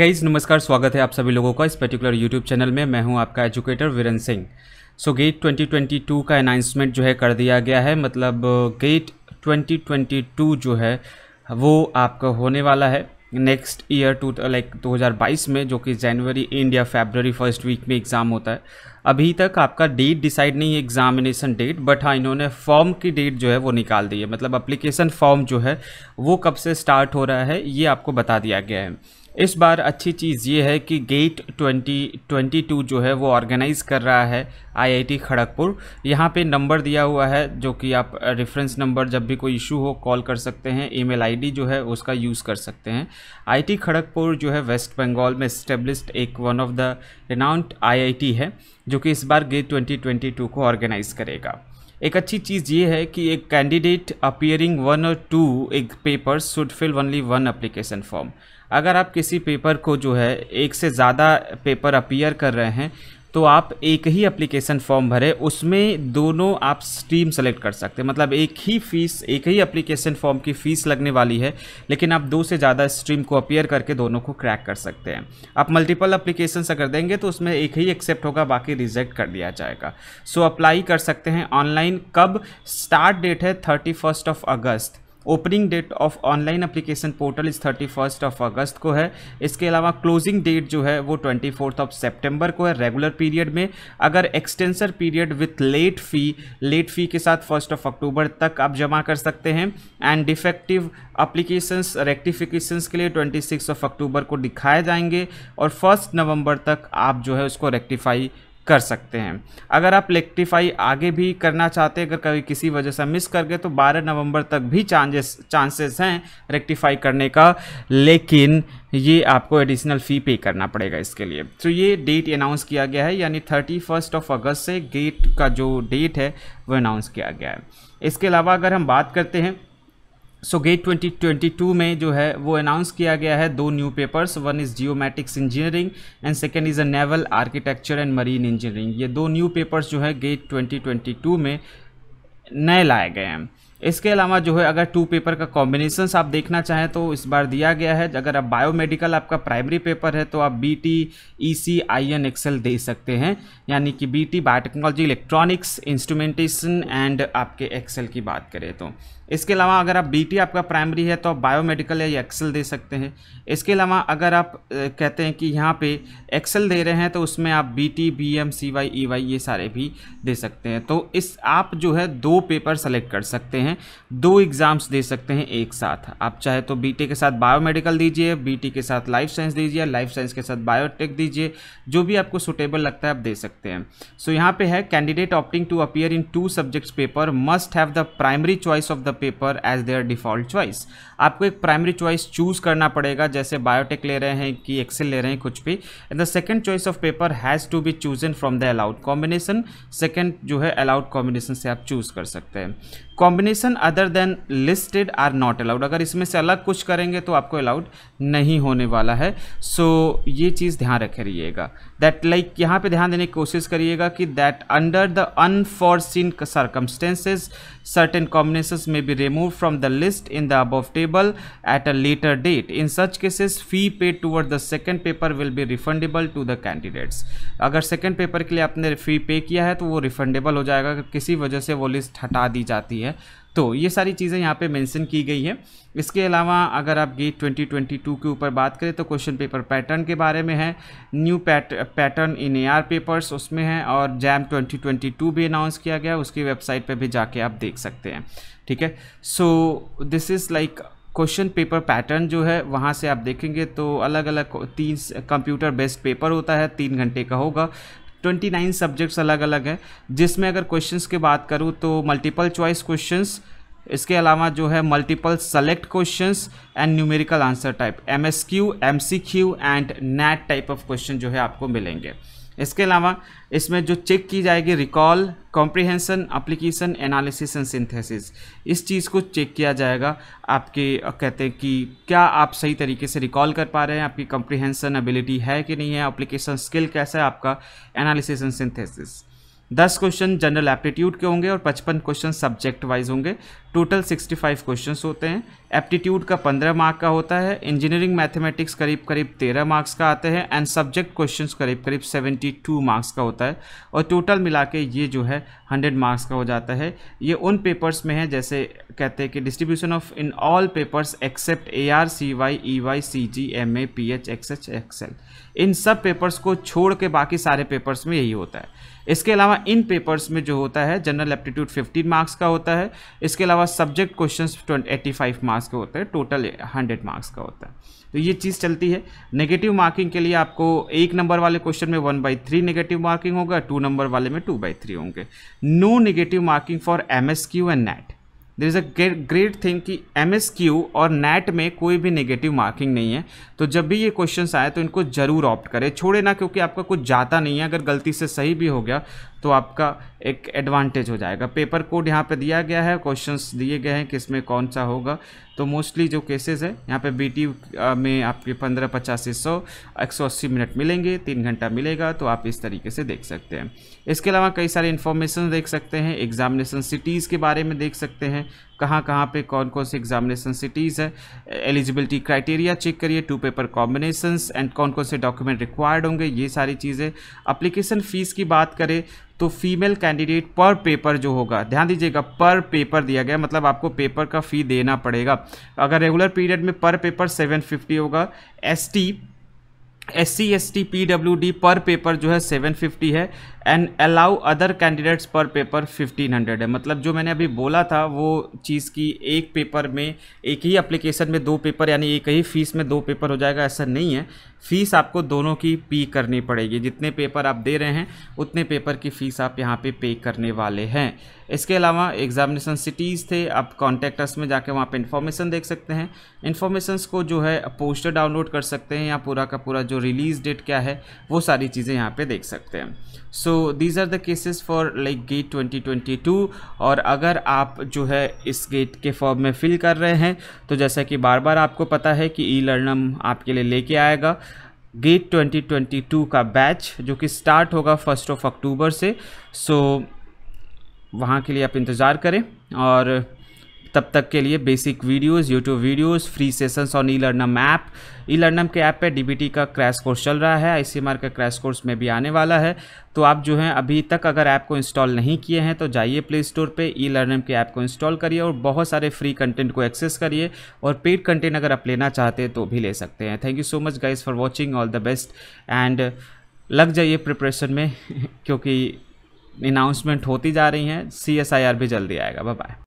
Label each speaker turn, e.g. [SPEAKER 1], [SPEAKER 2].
[SPEAKER 1] guys नमस्कार स्वागत है आप सभी लोगों का इस पर्टिकुलर यूट्यूब चैनल में मैं हूं आपका educator Veeran Singh so GATE 2022 का अनाउंसमेंट जो है कर दिया गया है मतलब गेट 2022 जो है वो आपका होने वाला है नेक्स्ट ईयर टू लाइक 2022 में जो कि जनवरी एंड या फेबररी फर्स्ट वीक में एग्ज़ाम होता है अभी तक आपका डेट डिसाइड नहीं है एग्ज़ामिनेशन डेट बट हाँ इन्होंने फॉर्म की डेट जो है वो निकाल दी है मतलब अप्लीकेशन फॉर्म जो है वो कब से स्टार्ट हो रहा है ये आपको बता दिया गया है इस बार अच्छी चीज़ ये है कि गेट 2022 जो है वो ऑर्गेनाइज़ कर रहा है आईआईटी खड़गपुर यहाँ पे नंबर दिया हुआ है जो कि आप रेफरेंस नंबर जब भी कोई इशू हो कॉल कर सकते हैं ईमेल आईडी जो है उसका यूज़ कर सकते हैं आईटी खड़गपुर जो है वेस्ट बंगाल में स्टेब्लिस्ड एक वन ऑफ द रिनाउंड आई है जो कि इस बार गेट ट्वेंटी को ऑर्गेनाइज़ करेगा एक अच्छी चीज़ ये है कि एक कैंडिडेट अपियरिंग वन और टू एक paper should fill only one application form अगर आप किसी पेपर को जो है एक से ज़्यादा पेपर अपीयर कर रहे हैं तो आप एक ही एप्लीकेशन फॉर्म भरे उसमें दोनों आप स्ट्रीम सेलेक्ट कर सकते हैं मतलब एक ही फीस एक ही एप्लीकेशन फॉर्म की फ़ीस लगने वाली है लेकिन आप दो से ज़्यादा स्ट्रीम को अपियर करके दोनों को क्रैक कर सकते हैं आप मल्टीपल अप्लीकेशन अगर देंगे तो उसमें एक ही एक्सेप्ट होगा बाकी रिजेक्ट कर दिया जाएगा सो अप्लाई कर सकते हैं ऑनलाइन कब स्टार्ट डेट है थर्टी ऑफ अगस्त opening date of online application portal इस थर्टी फर्स्ट ऑफ अगस्त को है इसके अलावा क्लोजिंग डेट जो है वो ट्वेंटी फोर्थ ऑफ सेप्टेम्बर को है रेगुलर पीरियड में अगर एक्सटेंसर period with late fee late fee के साथ फर्स्ट ऑफ अक्टूबर तक आप जमा कर सकते हैं एंड डिफेक्टिव अप्लीकेशंस रेक्टिफिकेशंस के लिए ट्वेंटी सिक्स ऑफ अक्टूबर को दिखाए जाएंगे और फर्स्ट नवंबर तक आप जो है उसको रेक्टिफाई कर सकते हैं अगर आप रेक्टिफाई आगे भी करना चाहते हैं अगर कभी किसी वजह से मिस कर गए तो 12 नवंबर तक भी चांसेस चांसेस हैं रेक्टिफाई करने का लेकिन ये आपको एडिशनल फ़ी पे करना पड़ेगा इसके लिए तो ये डेट अनाउंस किया गया है यानी थर्टी फर्स्ट ऑफ अगस्त से गेट का जो डेट है वो अनाउंस किया गया है इसके अलावा अगर हम बात करते हैं सो गेट 2022 में जो है वो अनाउंस किया गया है दो new papers one is geomatics engineering and second is a naval architecture and marine engineering ये दो न्यू पेपर्स जो है गेट 2022 में नए लाए गए हैं इसके अलावा जो है अगर टू पेपर का कॉम्बिनेशन आप देखना चाहें तो इस बार दिया गया है अगर आप बायोमेडिकल आपका प्राइमरी पेपर है तो आप B T E C I N XL दे सकते हैं यानी कि B T biotechnology electronics instrumentation and आपके एक्सेल की बात करें तो इसके अलावा अगर आप बीटी आपका प्राइमरी है तो आप बायोमेडिकल या एक्सेल दे सकते हैं इसके अलावा अगर आप कहते हैं कि यहाँ पे एक्सेल दे रहे हैं तो उसमें आप बीटी, बीएम, सीवाई, ईवाई ये सारे भी दे सकते हैं तो इस आप जो है दो पेपर सेलेक्ट कर सकते हैं दो एग्ज़ाम्स दे सकते हैं एक साथ आप चाहे तो बी के साथ बायोमेडिकल दीजिए बी के साथ लाइफ साइंस दीजिए लाइफ साइंस के साथ बायोटेक दीजिए जो भी आपको सुटेबल लगता है आप दे सकते हैं सो so, यहाँ पर है candidate opting to appear in two subjects paper must have the primary choice of the paper as their default choice आपको एक प्राइमरी चॉइस चूज़ करना पड़ेगा जैसे बायोटेक ले रहे हैं कि एक्सेल ले रहे हैं कुछ भी and the second choice of paper has to be chosen from the allowed combination second जो है अलाउड कॉम्बिनेशन से आप चूज़ कर सकते हैं combination other than listed are not allowed अगर इसमें से अलग कुछ करेंगे तो आपको अलाउड नहीं होने वाला है सो so, ये चीज़ ध्यान रहिएगा दैट लाइक यहाँ पे ध्यान देने की कोशिश करिएगा कि that under the unforeseen circumstances certain combination में be removed from the list in the above table at a later date in such cases fee paid towards the second paper will be refundable to the candidates अगर second paper के लिए आपने fee pay किया है तो वो refundable हो जाएगा अगर किसी वजह से वो list हटा दी जाती है तो ये सारी चीज़ें यहाँ पे मेंशन की गई हैं इसके अलावा अगर आप गेट 2022 के ऊपर बात करें तो क्वेश्चन पेपर पैटर्न के बारे में है new pat pattern in a papers उसमें है और जैम 2022 भी अनाउंस किया गया उसकी वेबसाइट पे भी जाके आप देख सकते हैं ठीक है so this is like question paper pattern जो है वहाँ से आप देखेंगे तो अलग अलग तीन कंप्यूटर बेस्ड पेपर होता है तीन घंटे का होगा ट्वेंटी नाइन सब्जेक्ट्स अलग अलग हैं जिसमें अगर क्वेश्चंस की बात करूँ तो मल्टीपल चॉइस क्वेश्चंस इसके अलावा जो है multiple select questions and numerical answer type M S Q M C Q and NAT type of question जो है आपको मिलेंगे इसके अलावा इसमें जो चेक की जाएगी recall comprehension application analysis and synthesis इस चीज़ को चेक किया जाएगा आपके कहते हैं कि क्या आप सही तरीके से रिकॉल कर पा रहे हैं आपकी कॉम्प्रिहेंसन एबिलिटी है कि नहीं है अप्लीकेशन स्किल कैसा है आपका एनालिसिस एंड सिंथेसिस दस क्वेश्चन जनरल एप्टीट्यूड के होंगे और पचपन क्वेश्चन सब्जेक्ट वाइज होंगे टोटल 65 क्वेश्चंस होते हैं एप्टीट्यूड का 15 मार्क का होता है इंजीनियरिंग मैथमेटिक्स करीब करीब 13 मार्क्स का आते हैं एंड सब्जेक्ट क्वेश्चंस करीब करीब 72 मार्क्स का होता है और टोटल मिला के ये जो है 100 मार्क्स का हो जाता है ये उन पेपर्स में है जैसे कहते हैं कि distribution of in all papers except A R C Y E Y C G M A P H X H XL इन सब पेपर्स को छोड़ के बाकी सारे पेपर्स में यही होता है इसके अलावा इन पेपर्स में जो होता है जनरल एप्टीट्यूड 15 मार्क्स का होता है इसके अलावा और subject questions eighty five marks का होता है टोटल हंड्रेड मार्क्स का होता है तो ये चीज़ चलती है नेगेटिव मार्किंग के लिए आपको एक नंबर वाले क्वेश्चन में one by three negative marking होगा टू नंबर वाले में टू बाई थ्री होंगे no negative marking for M S Q and NAT there is a great thing कि एम एस क्यू और नेट में कोई भी नेगेटिव मार्किंग नहीं है तो जब भी ये क्वेश्चन आए तो इनको ज़रूर ऑप्ट करें छोड़े ना क्योंकि आपका कुछ जाता नहीं है अगर गलती से सही भी हो गया तो आपका एक एडवांटेज हो जाएगा पेपर कोड यहाँ पे दिया गया है क्वेश्चंस दिए गए हैं कि इसमें कौन सा होगा तो मोस्टली जो केसेस है यहाँ पे बीटी में आपके पंद्रह पचासी सौ एक सौ अस्सी मिनट मिलेंगे तीन घंटा मिलेगा तो आप इस तरीके से देख सकते हैं इसके अलावा कई सारे इन्फॉर्मेशन देख सकते हैं एग्जामिनेशन सिटीज़ के बारे में देख सकते हैं कहाँ कहाँ पे कौन कौन से एग्जामिनेशन सिटीज़ है एलिजिबिलिटी क्राइटेरिया चेक करिए टू पेपर कॉम्बिनेशंस एंड कौन कौन से डॉक्यूमेंट रिक्वायर्ड होंगे ये सारी चीज़ें अप्लीकेशन फ़ीस की बात करें तो फीमेल कैंडिडेट पर पेपर जो होगा ध्यान दीजिएगा पर पेपर दिया गया मतलब आपको पेपर का फ़ी देना पड़ेगा अगर रेगुलर पीरियड में पर पेपर फिफ्टी होगा ST S C S T P W D per paper जो है 750 है and all other candidates per paper 1500 है मतलब जो मैंने अभी बोला था वो चीज़ की एक पेपर में एक ही एप्लीकेशन में दो पेपर यानी एक ही फ़ीस में दो पेपर हो जाएगा ऐसा नहीं है फ़ीस आपको दोनों की पे करनी पड़ेगी जितने पेपर आप दे रहे हैं उतने पेपर की फ़ीस आप यहाँ पे पे करने वाले हैं इसके अलावा एग्जामिनेशन सिटीज़ थे आप कॉन्टैक्ट अस में जाके वहाँ पे इन्फॉर्मेशन देख सकते हैं इन्फॉर्मेशन को जो है पोस्टर डाउनलोड कर सकते हैं या पूरा का पूरा जो रिलीज़ डेट क्या है वो सारी चीज़ें यहाँ पे देख सकते हैं so these are the cases for like GATE 2022 और अगर आप जो है इस गेट के फॉर्म में फिल कर रहे हैं तो जैसा कि बार बार आपको पता है कि ई लर्नम आपके लिए लेके आएगा गेट 2022 का बैच जो कि स्टार्ट होगा फर्स्ट ऑफ अक्टूबर से सो so, वहाँ के लिए आप इंतज़ार करें और तब तक के लिए basic videos YouTube videos free sessions और ई लर्नम ऐप ई लर्नम के ऐप पे डीबीटी का क्रैश कोर्स चल रहा है आई का क्रैश कोर्स में भी आने वाला है तो आप जो हैं अभी तक अगर ऐप को इंस्टॉल नहीं किए हैं तो जाइए प्ले स्टोर पे ई लर्नम के ऐप को इंस्टॉल करिए और बहुत सारे फ्री कंटेंट को एक्सेस करिए और पेड कंटेंट अगर आप लेना चाहते हैं तो भी ले सकते हैं thank you so much guys for watching all the best and लग जाइए प्रिपरेशन में क्योंकि अनाउंसमेंट होती जा रही हैं सी भी जल्दी आएगा बाय